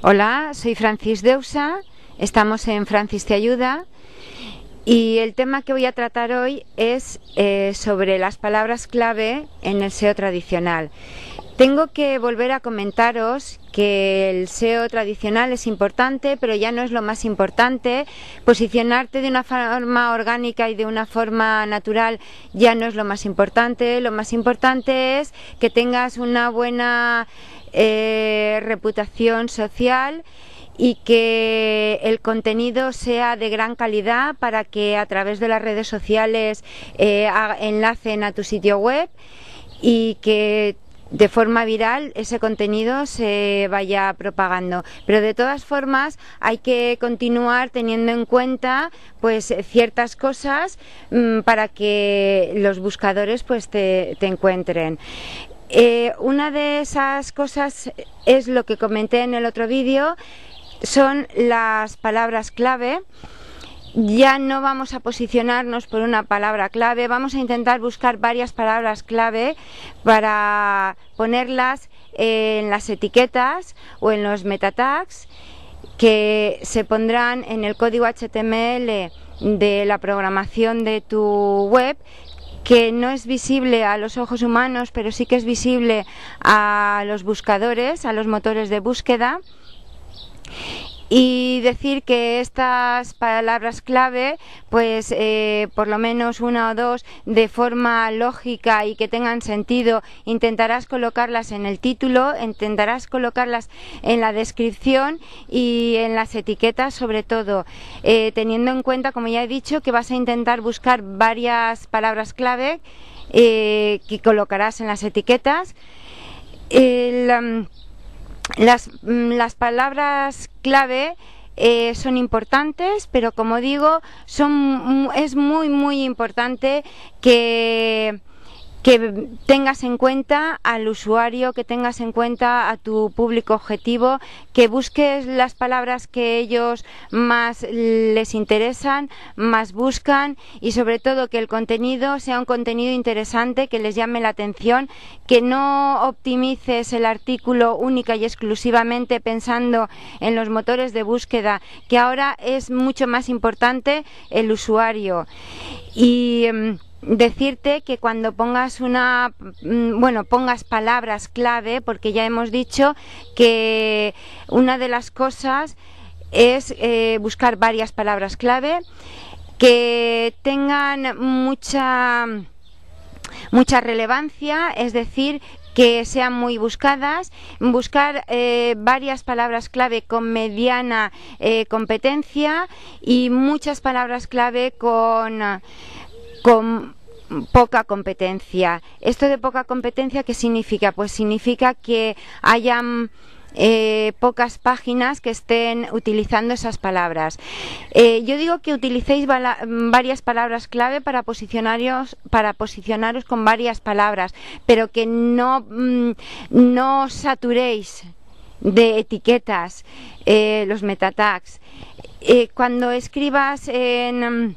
Hola, soy Francis Deusa, estamos en Francis Te Ayuda y el tema que voy a tratar hoy es eh, sobre las palabras clave en el SEO tradicional. Tengo que volver a comentaros que el SEO tradicional es importante, pero ya no es lo más importante. Posicionarte de una forma orgánica y de una forma natural ya no es lo más importante. Lo más importante es que tengas una buena eh, reputación social y que el contenido sea de gran calidad para que a través de las redes sociales eh, enlacen a tu sitio web y que de forma viral ese contenido se vaya propagando. Pero de todas formas hay que continuar teniendo en cuenta pues ciertas cosas mm, para que los buscadores pues te, encuentren. Eh, una de esas cosas es lo que comenté en el otro vídeo, son las palabras clave ya no vamos a posicionarnos por una palabra clave, vamos a intentar buscar varias palabras clave para ponerlas en las etiquetas o en los metatags que se pondrán en el código HTML de la programación de tu web que no es visible a los ojos humanos, pero sí que es visible a los buscadores, a los motores de búsqueda y decir que estas palabras clave, pues eh, por lo menos una o dos de forma lógica y que tengan sentido, intentarás colocarlas en el título, intentarás colocarlas en la descripción y en las etiquetas sobre todo, eh, teniendo en cuenta, como ya he dicho, que vas a intentar buscar varias palabras clave eh, que colocarás en las etiquetas las, mm, las palabras clave eh, son importantes, pero como digo, son, es muy, muy importante que que tengas en cuenta al usuario, que tengas en cuenta a tu público objetivo, que busques las palabras que ellos más les interesan, más buscan y sobre todo que el contenido sea un contenido interesante, que les llame la atención, que no optimices el artículo única y exclusivamente pensando en los motores de búsqueda, que ahora es mucho más importante el usuario. Y em, decirte que cuando pongas una mm, bueno pongas palabras clave porque ya hemos dicho que una de las cosas es eh, buscar varias palabras clave que tengan mucha mucha relevancia es decir que sean muy buscadas, buscar eh, varias palabras clave con mediana eh, competencia y muchas palabras clave con con poca competencia. ¿Esto de poca competencia qué significa? Pues significa que hayan eh, pocas páginas que estén utilizando esas palabras. Eh, yo digo que utilicéis varias palabras clave para posicionaros, para con varias palabras, pero que no, mm, no saturéis de etiquetas, eh, los metatags. cuando escribas en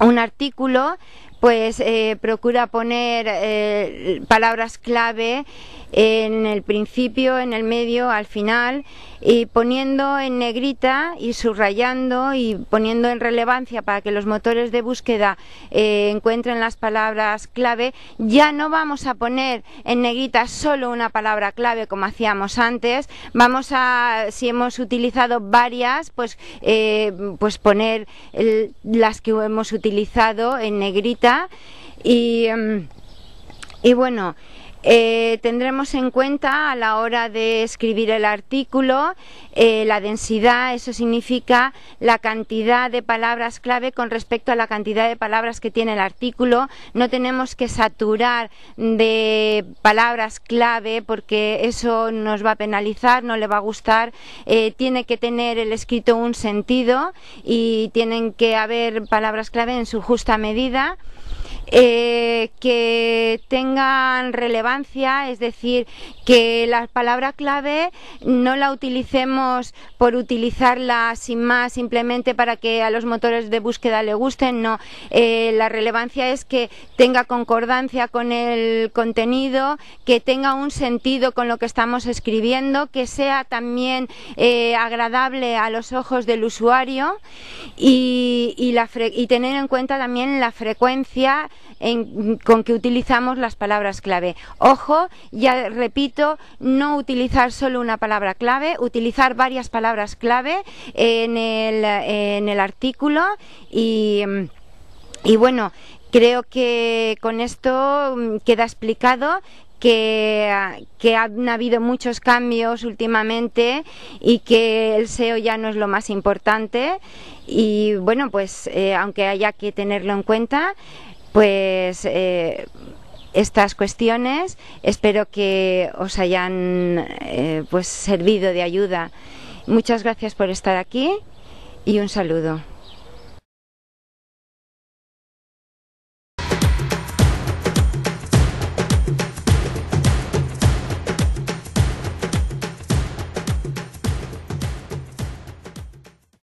un artículo pues eh, procura poner eh, palabras clave en el principio, en el medio, al final, y poniendo en negrita y subrayando y poniendo en relevancia para que los motores de búsqueda eh, encuentren las palabras clave, ya no vamos a poner en negrita solo una palabra clave como hacíamos antes, vamos a, si hemos utilizado varias, pues, pues poner las que hemos utilizado en negrita Em, y, bueno, eh, tendremos en cuenta a la hora de escribir el artículo eh, la densidad, eso significa la cantidad de palabras clave con respecto a la cantidad de palabras que tiene el artículo. No tenemos que saturar de palabras clave porque eso nos va a penalizar, no le va a gustar. Eh, tiene que tener el escrito un sentido y tienen que haber palabras clave en su justa medida. Eh, que tengan relevancia, es decir, que la palabra clave no la utilicemos por utilizarla sin más, simplemente para que a los motores de búsqueda le gusten, no. Eh, la relevancia es que tenga concordancia con el contenido, que tenga un sentido con lo que estamos escribiendo, que sea también eh, agradable a los ojos del usuario y tener en cuenta también la frecuencia con que utilizamos las palabras clave. Ojo, ya repito, no utilizar solo una palabra clave, utilizar varias palabras clave en el, artículo y, y bueno, creo que con esto mm, queda explicado que, que, han habido muchos cambios últimamente y que el SEO ya no es lo más importante. Y bueno, pues eh, aunque haya que tenerlo en cuenta, pues eh, estas cuestiones. Espero que os hayan eh, pues servido de ayuda. Muchas gracias por estar aquí y un saludo.